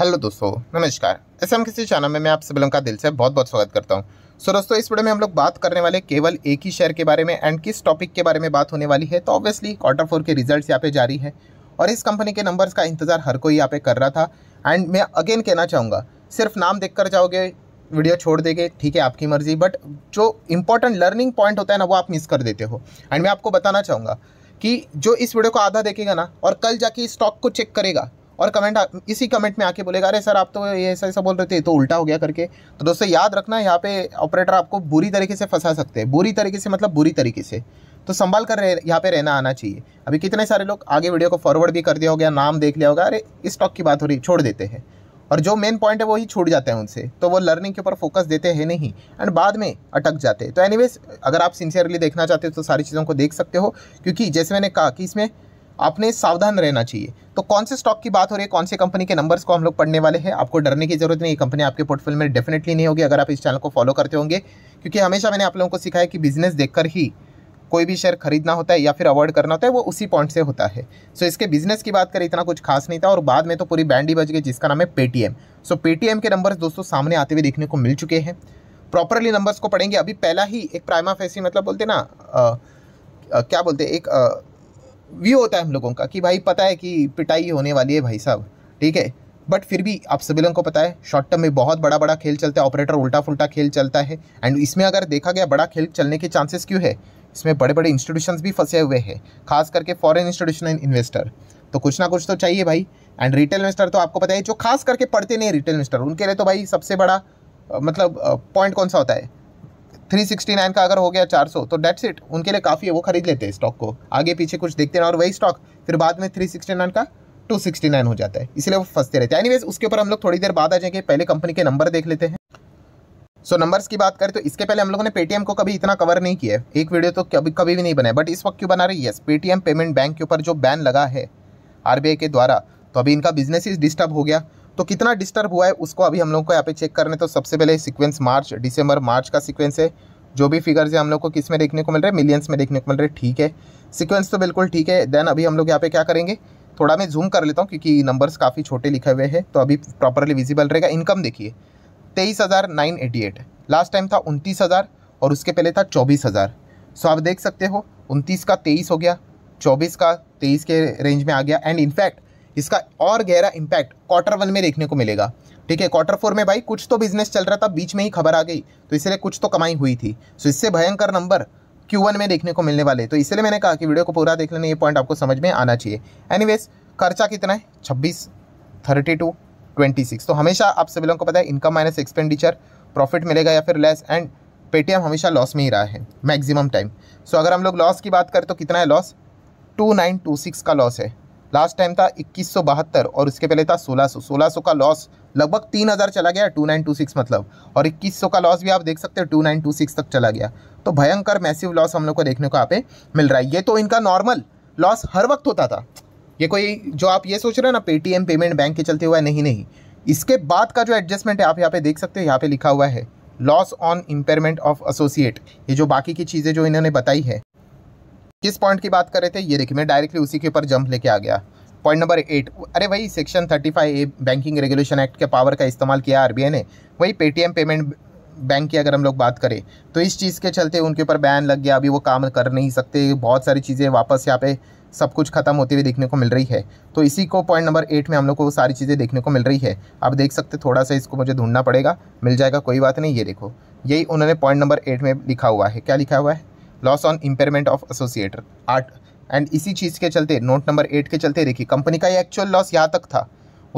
hello दोस्तों नमस्कार S M किसी चैनल में मैं आप सभी लोगों का दिल से बहुत बहुत स्वागत करता हूं सो so, दोस्तों इस वीडियो में हम लोग बात करने वाले केवल एक ही शेयर के बारे में एंड किस टॉपिक के बारे में बात होने वाली है तो ऑब्वियसली क्वार्टर फोर के रिजल्ट्स यहाँ पे जारी है और इस कंपनी के नंबर्स का इंतजार हर कोई यहाँ पे कर रहा था एंड मैं अगेन कहना चाहूँगा सिर्फ नाम देख कर जाओगे वीडियो छोड़ देंगे ठीक है आपकी मर्जी बट जो इंपॉर्टेंट लर्निंग पॉइंट होता है ना वो आप मिस कर देते हो एंड मैं आपको बताना चाहूँगा कि जो इस वीडियो को आधा देखेगा ना और कल जाके स्टॉक को चेक करेगा और कमेंट इसी कमेंट में आके बोलेगा अरे सर आप तो ये ऐसा ऐसा बोल रहे थे तो उल्टा हो गया करके तो दोस्तों याद रखना यहाँ पे ऑपरेटर आपको बुरी तरीके से फंसा सकते हैं बुरी तरीके से मतलब बुरी तरीके से तो संभाल कर यहाँ पे रहना आना चाहिए अभी कितने सारे लोग आगे वीडियो को फॉरवर्ड भी कर दिया हो गया नाम देख लिया होगा अरे इस स्टॉक की बात हो रही छोड़ देते हैं और जो मेन पॉइंट है वही छूट जाते हैं उनसे तो वो लर्निंग के ऊपर फोकस देते हैं नहीं एंड बाद में अटक जाते हैं तो एनीवेज अगर आप सिंसियरली देखना चाहते हो तो सारी चीज़ों को देख सकते हो क्योंकि जैसे मैंने कहा कि इसमें आपने सावधान रहना चाहिए तो कौन से स्टॉक की बात हो रही है कौन से कंपनी के नंबर्स को हम लोग पढ़ने वाले हैं आपको डरने की जरूरत नहीं कंपनी आपके पोर्टफोलियो में डेफिनेटली नहीं होगी अगर आप इस चैनल को फॉलो करते होंगे क्योंकि हमेशा मैंने आप लोगों को सिखाया कि बिजनेस देखकर ही कोई भी शेयर खरीदना होता है या फिर अवॉइड करना होता है वो उसी पॉइंट से होता है सो so, इसके बिजनेस की बात करें इतना कुछ खास नहीं था और बाद में तो पूरी बैंड ही बच गई जिसका नाम है पेटीएम सो पेटीएम के नंबर्स दोस्तों सामने आते हुए देखने को मिल चुके हैं प्रॉपरली नंबर्स को पढ़ेंगे अभी पहला ही एक प्राइमा फेसी मतलब बोलते ना आ, आ, क्या बोलते एक आ, व्यू होता है हम लोगों का कि भाई पता है कि पिटाई होने वाली है भाई साहब ठीक है बट फिर भी आप सभी लोगों को पता है शॉर्ट टर्म में बहुत बड़ा बड़ा खेल चलता है ऑपरेटर उल्टा फुल्टा खेल चलता है एंड इसमें अगर देखा गया बड़ा खेल चलने के चांसेस क्यों है इसमें बड़े बड़े इंस्टीट्यूशंस भी फंसे हुए हैं खास करके फॉरेन इंस्टीट्यूशन इन्वेस्टर तो कुछ ना कुछ तो चाहिए भाई एंड रिटेल इन्वेस्टर तो आपको पता है जो खास करके पढ़ते नहीं रिटेल इन्वेस्टर उनके लिए तो भाई सबसे बड़ा मतलब पॉइंट कौन सा होता है 369 का अगर हो गया 400 तो डेट्स इट उनके लिए काफ़ी है वो खरीद लेते हैं स्टॉक को आगे पीछे कुछ देखते हैं और वही स्टॉक फिर बाद में 369 का 269 हो जाता है इसलिए वो फंसते रहते हैं एनीवेज उसके ऊपर हम लोग थोड़ी देर बाद आ जाएंगे पहले कंपनी के नंबर देख लेते हैं सो so, नंबर्स की बात करें तो इसके पहले हम लोगों ने पेटीएम को कभी इतना कवर नहीं किया है एक वीडियो तो कभी कभी भी नहीं बनाया बट इस वक्त क्यों बना रही है पेटीएम पेमेंट बैंक के ऊपर जो बैन लगा है आर के द्वारा तो अभी इनका बिजनेस ही डिस्टर्ब हो गया तो कितना डिस्टर्ब हुआ है उसको अभी हम लोग को यहाँ पे चेक करने तो सबसे पहले सीक्वेंस मार्च दिसंबर मार्च का सीक्वेंस है जो भी फिगर्स है हम लोग को किस में देखने को मिल रहा है मिलियंस में देखने को मिल रहा है ठीक है सीक्वेंस तो बिल्कुल ठीक है देन अभी हम लोग यहाँ पे क्या करेंगे थोड़ा मैं जूम कर लेता हूँ क्योंकि नंबर्स काफ़ी छोटे लिखे हुए हैं तो अभी प्रॉपरली विजिबल रहेगा इनकम देखिए तेईस हज़ार nine eighty eight last time था उनतीस हज़ार और उसके पहले था चौबीस हज़ार सो आप देख सकते हो उनतीस का तेईस हो गया चौबीस का तेईस के रेंज में आ गया एंड इनफैक्ट इसका और गहरा इम्पैक्ट क्वार्टर वन में देखने को मिलेगा ठीक है क्वार्टर फोर में भाई कुछ तो बिजनेस चल रहा था बीच में ही खबर आ गई तो इसलिए कुछ तो कमाई हुई थी सो इससे भयंकर नंबर क्यू वन में देखने को मिलने वाले तो इसलिए मैंने कहा कि वीडियो को पूरा देख लेना ये पॉइंट आपको समझ में आना चाहिए एनीवेज खर्चा कितना है छब्बीस थर्टी टू ट्वेंटी सिक्स तो हमेशा आप सभी लोगों को पता है इनकम माइनस एक्सपेंडिचर प्रॉफिट मिलेगा या फिर लेस एंड पेटीएम हमेशा लॉस में ही रहा है मैक्सिमम टाइम सो अगर हम लोग लॉस की बात करें तो कितना है loss two nine two six का लॉस है लास्ट टाइम था इक्कीस और उसके पहले था 1600 1600 का लॉस लगभग 3000 चला गया 2926 मतलब और 2100 का लॉस भी आप देख सकते हो 2926 तक चला गया तो भयंकर मैसिव लॉस हम लोग को देखने को यहाँ पे मिल रहा है ये तो इनका नॉर्मल लॉस हर वक्त होता था ये कोई जो आप ये सोच रहे हो ना पेटीएम पेमेंट बैंक के चलते हुआ है नहीं नहीं इसके बाद का जो एडजस्टमेंट है आप यहाँ पे देख सकते हो यहाँ पे लिखा हुआ है loss on impairment of associate ये जो बाकी की चीज़ें जो इन्होंने बताई है किस पॉइंट की बात कर रहे थे ये देखिए मैं डायरेक्टली उसी के ऊपर जंप लेके आ गया पॉइंट नंबर एट अरे वही section thirty five A banking regulation act के पावर का इस्तेमाल किया आर ने वही पेटीएम पेमेंट बैंक की अगर हम लोग बात करें तो इस चीज़ के चलते उनके ऊपर बैन लग गया अभी वो काम कर नहीं सकते बहुत सारी चीज़ें वापस यहाँ पे सब कुछ खत्म होते हुए देखने को मिल रही है तो इसी को पॉइंट नंबर एट में हम लोग को सारी चीज़ें देखने को मिल रही है आप देख सकते थोड़ा सा इसको मुझे ढूंढना पड़ेगा मिल जाएगा कोई बात नहीं ये देखो यही उन्होंने पॉइंट नंबर एट में लिखा हुआ है क्या लिखा हुआ है loss on impairment of associates आठ एंड इसी चीज़ के चलते नोट नंबर एट के चलते देखिए कंपनी का ये एक्चुअल लॉस यहाँ तक था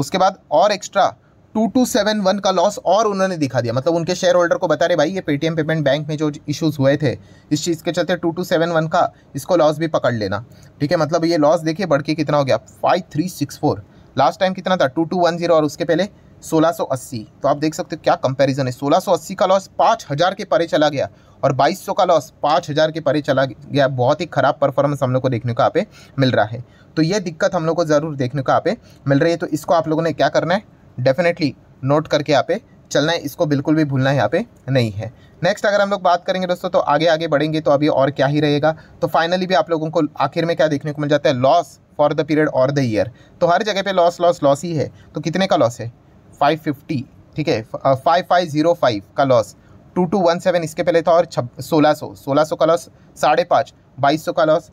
उसके बाद और extra two two seven one का लॉस और उन्होंने दिखा दिया मतलब उनके शेयर होल्डर को बता रहे भाई ये पेटीएम पेमेंट बैंक में जो इश्यूज़ हुए थे इस चीज़ के चलते टू टू सेवन वन का इसको लॉस भी पकड़ लेना ठीक है मतलब ये लॉस देखिए बढ़ के कितना हो गया five three six four last time कितना था टू टू वन जीरो और उसके पहले 1680 तो आप देख सकते हो क्या कंपैरिजन है 1680 का लॉस 5000 के परे चला गया और 2200 का लॉस 5000 के परे चला गया बहुत ही ख़राब परफॉर्मेंस हम लोग को देखने को आप मिल रहा है तो ये दिक्कत हम लोग को ज़रूर देखने को आप मिल रही है तो इसको आप लोगों ने क्या करना है डेफिनेटली नोट करके आप चलना है इसको बिल्कुल भी भूलना यहाँ पे नहीं है नेक्स्ट अगर हम लोग बात करेंगे दोस्तों तो आगे आगे बढ़ेंगे तो अभी और क्या ही रहेगा तो फाइनली भी आप लोगों को आखिर में क्या देखने को मिल जाता है लॉस फॉर द पीरियड और द ईयर तो हर जगह पे लॉस लॉस लॉस ही है तो कितने का लॉस है फाइव फिफ्टी ठीक है फाइव फाइव ज़ीरो फाइव का loss two two one seven इसके पहले था और छ सोलह सौ सोलह सौ का लॉस साढ़े पाँच बाईस सौ का लॉस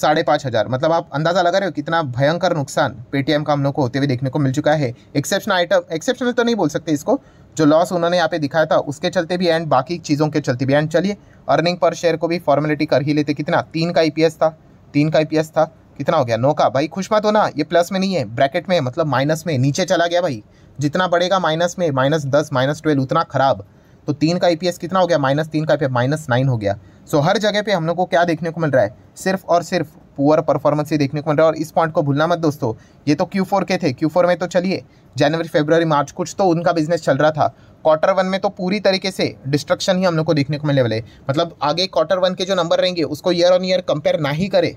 साढ़े पाँच हज़ार मतलब आप अंदाज़ा लगा रहे हो कितना भयंकर नुकसान पेटीएम का हम लोग को होते हुए देखने को मिल चुका है एक्सेप्शनल आइटम एक्सेप्शनल तो नहीं बोल सकते इसको जो लॉस उन्होंने यहाँ पे दिखाया था उसके चलते भी एंड बाकी चीज़ों के चलते भी एंड चलिए अर्निंग पर शेयर को भी फॉर्मेलिटी कर ही लेते कितना तीन का ई e था तीन का ई e था कितना हो गया नौ का भाई खुश मत हो ना ये प्लस में नहीं है ब्रैकेट में मतलब माइनस में नीचे चला गया भाई जितना बढ़ेगा माइनस में माइनस दस माइनस ट्वेल्व उतना ख़राब तो तीन का ई e कितना हो गया माइनस तीन का e माइनस नाइन हो गया सो हर जगह पे हम लोग को क्या देखने को मिल रहा है सिर्फ और सिर्फ पुअर परफॉर्मेंस ही देखने को मिल रहा है और इस पॉइंट को भूलना मत दोस्तों ये तो क्यू फोर के थे क्यू फोर में तो चलिए जनवरी फेब्रवरी मार्च कुछ तो उनका बिजनेस चल रहा था क्वार्टर वन में तो पूरी तरीके से डिस्ट्रक्शन ही हम लोग को देखने को मिलने वाले मतलब आगे क्वार्टर वन के जो नंबर रहेंगे उसको ईयर ऑन ईयर कंपेयर ना ही करें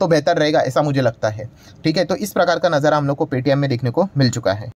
तो बेहतर रहेगा ऐसा मुझे लगता है ठीक है तो इस प्रकार का नज़ारा हम लोग को पेटीएम में देखने को मिल चुका है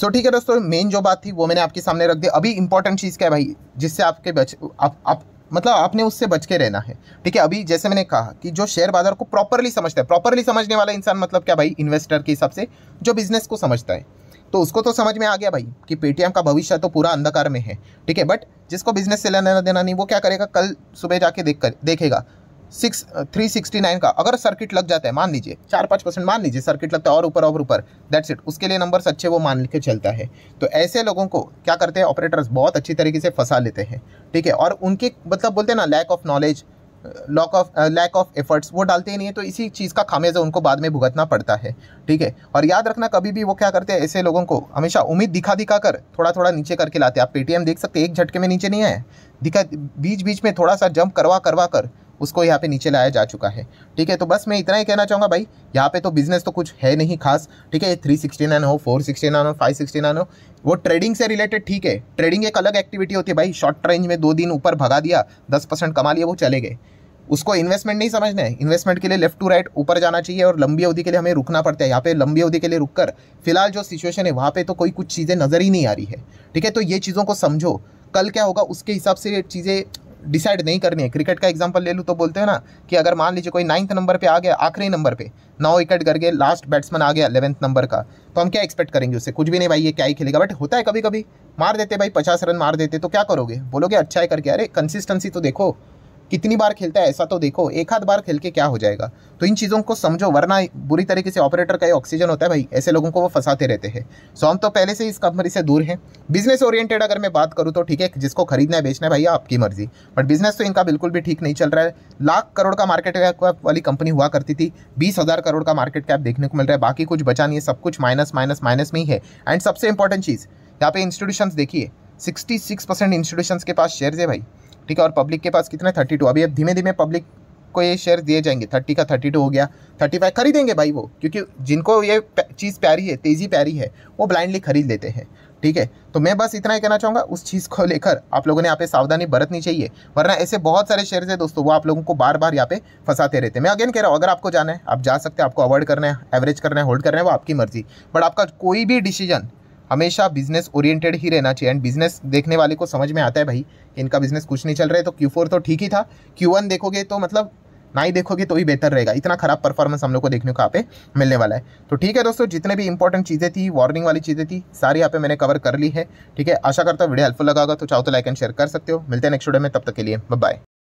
सो so, ठीक है दोस्तों मेन जो बात थी वो मैंने आपके सामने रख दी अभी इंपॉर्टेंट चीज़ क्या है भाई जिससे आपके बच आप, आप मतलब आपने उससे बच के रहना है ठीक है अभी जैसे मैंने कहा कि जो शेयर बाजार को प्रॉपरली समझता है प्रॉपरली समझने वाला इंसान मतलब क्या भाई इन्वेस्टर के हिसाब से जो बिजनेस को समझता है तो उसको तो समझ में आ गया भाई कि पेटीएम का भविष्य तो पूरा अंधकार में है ठीक है बट जिसको बिजनेस से लेना देना नहीं वो क्या करेगा कल सुबह जाके देख कर देखेगा सिक्स थ्री सिक्सटी नाइन का अगर सर्किट लग जाता है मान लीजिए चार पाँच परसेंट मान लीजिए सर्किट लगता है और ऊपर और ऊपर दैट्स इट उसके लिए नंबर्स अच्छे वो मान के चलता है तो ऐसे लोगों को क्या करते हैं ऑपरेटर्स बहुत अच्छी तरीके से फंसा लेते हैं ठीक है और उनके मतलब बोलते हैं ना lack of knowledge lock of lack of efforts वो डालते ही नहीं है तो इसी चीज़ का खामियाजा उनको बाद में भुगतना पड़ता है ठीक है और याद रखना कभी भी वो क्या करते हैं ऐसे लोगों को हमेशा उम्मीद दिखा दिखा कर थोड़ा थोड़ा नीचे करके लाते हैं आप पेटीएम देख सकते हैं एक झटके में नीचे नहीं आए दिखा बीच बीच में थोड़ा सा जंप करवा करवा कर उसको यहाँ पे नीचे लाया जा चुका है ठीक है तो बस मैं इतना ही कहना चाहूँगा भाई यहाँ पे तो बिजनेस तो कुछ है नहीं खास ठीक है थ्री सिक्सटी नाइन हो फोर सिक्सटी नाइन हो फाइव सिक्सटी नाइन हो वो ट्रेडिंग से रिलेटेड ठीक है ट्रेडिंग एक अलग एक्टिविटी होती है भाई शॉर्ट रेंज में दो दिन ऊपर भगा दिया दस परसेंट कमा लिया वो चले गए उसको इन्वेस्टमेंट नहीं समझना है इन्वेस्टमेंट के लिए लेफ्ट टू राइट ऊपर जाना चाहिए और लंबी अवधि के लिए हमें रुकना पड़ता है यहाँ पे लंबी अवधि के लिए रुक कर फिलहाल जो सिचुएशन है वहाँ पे तो कोई कुछ चीज़ें नज़र ही नहीं आ रही है ठीक है तो ये चीज़ों को समझो कल क्या होगा उसके हिसाब से चीज़ें डिसाइड नहीं करनी है क्रिकेट का एग्जाम्पल ले लूँ तो बोलते हैं ना कि अगर मान लीजिए कोई नाइन्थ नंबर पे आ गया आखिरी नंबर पे नौ विकेट करके लास्ट बैट्समैन आ गया अलेवंथ नंबर का तो हम क्या एक्सपेक्ट करेंगे उससे कुछ भी नहीं भाई ये क्या ही खेलेगा बट होता है कभी कभी मार देते भाई पचास रन मार देते तो क्या करोगे बोलोगे अच्छा है करके अरे कंसिस्टेंसी तो देखो कितनी बार खेलता है ऐसा तो देखो एक आध बार खेल के क्या हो जाएगा तो इन चीज़ों को समझो वरना बुरी तरीके से ऑपरेटर का ये ऑक्सीजन होता है भाई ऐसे लोगों को वो फंसाते रहते हैं सो हम तो पहले से इस कंपनी से दूर हैं बिजनेस ओरिएंटेड अगर मैं बात करूँ तो ठीक है जिसको खरीदना है बेचना है भाई आपकी मर्जी बट बिजनेस तो इनका बिल्कुल भी ठीक नहीं चल रहा है लाख करोड़ का मार्केट कैप वाली कंपनी हुआ करती थी बीस हज़ार करोड़ का मार्केट कैप देखने को मिल रहा है बाकी कुछ बचा नहीं है सब कुछ माइनस माइनस माइनस में ही है एंड सबसे इंपॉर्टेंट चीज़ यहाँ पे इंस्टीट्यूशन देखिए सिक्सटी सिक्स परसेंट इंस्टीट्यूशन के पास शेयर्स है भाई ठीक है और पब्लिक के पास कितना थर्टी टू अभी अब धीमे धीमे पब्लिक को ये शेयर दिए जाएंगे थर्टी का थर्टी टू हो गया थर्टी फाइव खरीदेंगे भाई वो क्योंकि जिनको ये चीज़ प्यारी है तेज़ी प्यारी है वो ब्लाइंडली खरीद लेते हैं ठीक है तो मैं बस इतना ही कहना चाहूँगा उस चीज़ को लेकर आप लोगों ने यहाँ पे सावधानी बरतनी चाहिए वरना ऐसे बहुत सारे शेयर है दोस्तों वो आप लोगों को बार बार यहाँ पे फंसाते रहते हैं मैं अगेन कह रहा हूँ अगर आपको जाना है आप जा सकते हैं आपको अवॉइड करना है एवरेज करना है होल्ड करना है वो आपकी मर्जी बट आपका कोई भी डिसीजन हमेशा बिजनेस ओरिएंटेड ही रहना चाहिए एंड बिजनेस देखने वाले को समझ में आता है भाई इनका बिजनेस कुछ नहीं चल रहा है तो क्यू तो ठीक ही था क्यू देखोगे तो मतलब ना ही देखोगे तो ही बेहतर रहेगा इतना खराब परफॉर्मेंस हम लोग को देखने को यहाँ पे मिलने वाला है तो ठीक है दोस्तों जितने भी इंपॉर्टेंट चीज़ें थी वार्निंग वाली चीज़ें थी सारी यहाँ पे मैंने कवर कर ली है ठीक है आशा करता हूँ वीडियो हेल्पफुल लगा तो चाहो तो लाइक एंड शेयर कर सकते हो मिलते हैं नेक्स्ट वीडियो में तब तक के लिए बाय